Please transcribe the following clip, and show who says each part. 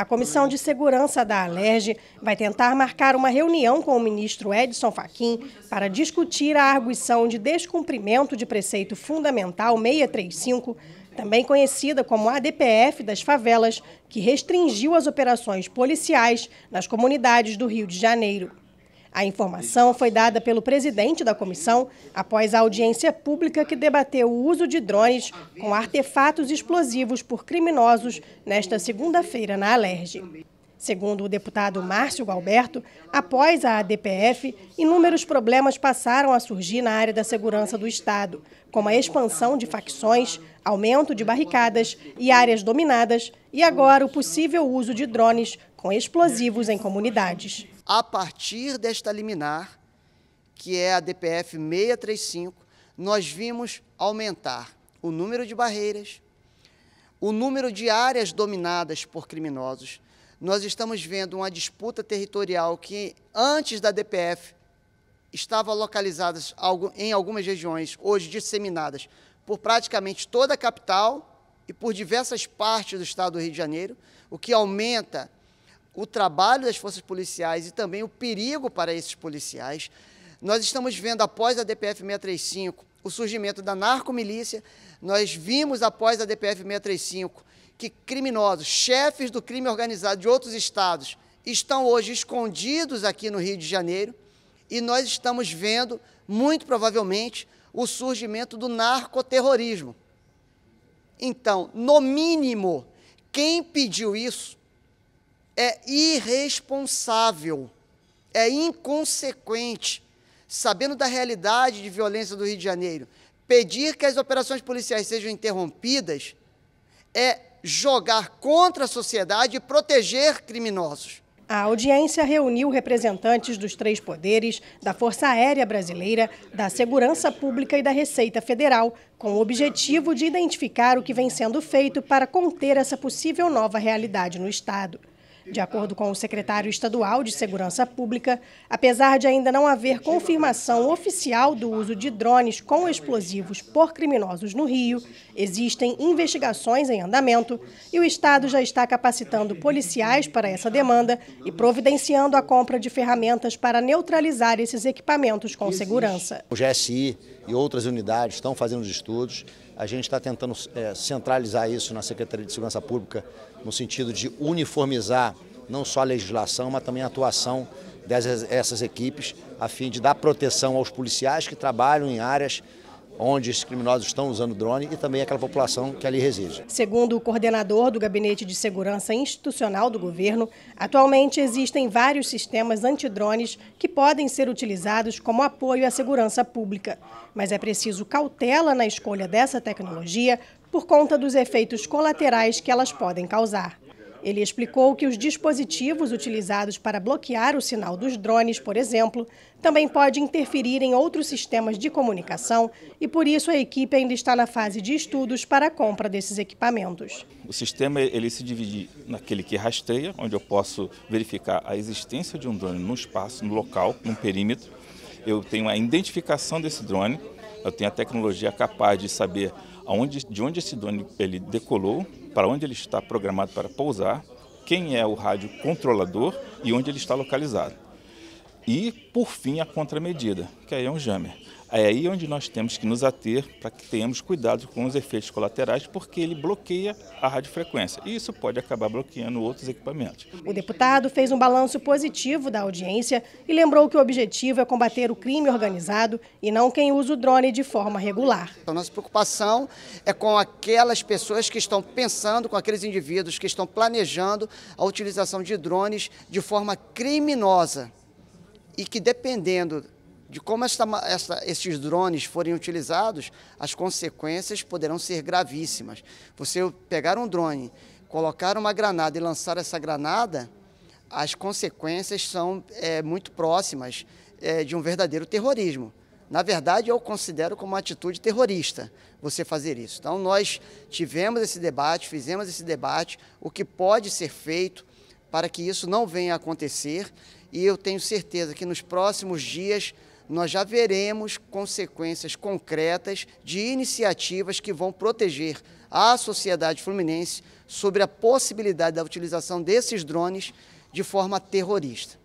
Speaker 1: A Comissão de Segurança da Alerj vai tentar marcar uma reunião com o ministro Edson Fachin para discutir a arguição de descumprimento de preceito fundamental 635, também conhecida como ADPF das favelas, que restringiu as operações policiais nas comunidades do Rio de Janeiro. A informação foi dada pelo presidente da comissão após a audiência pública que debateu o uso de drones com artefatos explosivos por criminosos nesta segunda-feira na Alerj. Segundo o deputado Márcio Galberto, após a ADPF, inúmeros problemas passaram a surgir na área da segurança do Estado, como a expansão de facções, aumento de barricadas e áreas dominadas, e agora o possível uso de drones com explosivos em comunidades
Speaker 2: a partir desta liminar, que é a DPF 635, nós vimos aumentar o número de barreiras, o número de áreas dominadas por criminosos. Nós estamos vendo uma disputa territorial que antes da DPF estava localizada em algumas regiões, hoje disseminadas por praticamente toda a capital e por diversas partes do estado do Rio de Janeiro, o que aumenta o trabalho das forças policiais e também o perigo para esses policiais. Nós estamos vendo, após a DPF 635, o surgimento da narcomilícia. Nós vimos, após a DPF 635, que criminosos, chefes do crime organizado de outros estados, estão hoje escondidos aqui no Rio de Janeiro. E nós estamos vendo, muito provavelmente, o surgimento do narcoterrorismo. Então, no mínimo, quem pediu isso é irresponsável, é inconsequente, sabendo da realidade de violência do Rio de Janeiro, pedir que as operações policiais sejam interrompidas é jogar contra a sociedade e proteger criminosos.
Speaker 1: A audiência reuniu representantes dos três poderes, da Força Aérea Brasileira, da Segurança Pública e da Receita Federal, com o objetivo de identificar o que vem sendo feito para conter essa possível nova realidade no Estado. De acordo com o secretário estadual de Segurança Pública, apesar de ainda não haver confirmação oficial do uso de drones com explosivos por criminosos no Rio, existem investigações em andamento e o Estado já está capacitando policiais para essa demanda e providenciando a compra de ferramentas para neutralizar esses equipamentos com segurança.
Speaker 2: O GSI e outras unidades estão fazendo os estudos. A gente está tentando é, centralizar isso na Secretaria de Segurança Pública no sentido de uniformizar não só a legislação, mas também a atuação dessas equipes, a fim de dar proteção aos policiais que trabalham em áreas onde esses criminosos estão usando drone e também aquela população que ali reside.
Speaker 1: Segundo o coordenador do Gabinete de Segurança Institucional do governo, atualmente existem vários sistemas antidrones que podem ser utilizados como apoio à segurança pública. Mas é preciso cautela na escolha dessa tecnologia por conta dos efeitos colaterais que elas podem causar. Ele explicou que os dispositivos utilizados para bloquear o sinal dos drones, por exemplo, também pode interferir em outros sistemas de comunicação e, por isso, a equipe ainda está na fase de estudos para a compra desses equipamentos. O sistema ele se divide naquele que rastreia, onde eu posso verificar a existência de um drone no espaço, no local, num perímetro. Eu tenho a identificação desse drone, eu tenho a tecnologia capaz de saber aonde, de onde esse drone ele decolou, para onde ele está programado para pousar, quem é o rádio controlador e onde ele está localizado e, por fim, a contramedida, que aí é um jammer. É aí onde nós temos que nos ater para que tenhamos cuidado com os efeitos colaterais, porque ele bloqueia a radiofrequência e isso pode acabar bloqueando outros equipamentos. O deputado fez um balanço positivo da audiência e lembrou que o objetivo é combater o crime organizado e não quem usa o drone de forma regular. A então, nossa
Speaker 2: preocupação é com aquelas pessoas que estão pensando, com aqueles indivíduos que estão planejando a utilização de drones de forma criminosa e que dependendo de como esta, esta, drones forem utilizados, as consequências poderão ser gravíssimas. Você pegar um drone, colocar uma granada e lançar essa granada, as consequências são é, muito próximas é, de um verdadeiro terrorismo. Na verdade, eu considero como uma atitude terrorista você fazer isso. Então, nós tivemos esse debate, fizemos esse debate, o que pode ser feito, para que isso não venha a acontecer e eu tenho certeza que nos próximos dias nós já veremos consequências concretas de iniciativas que vão proteger a sociedade fluminense sobre a possibilidade da utilização desses drones de forma terrorista.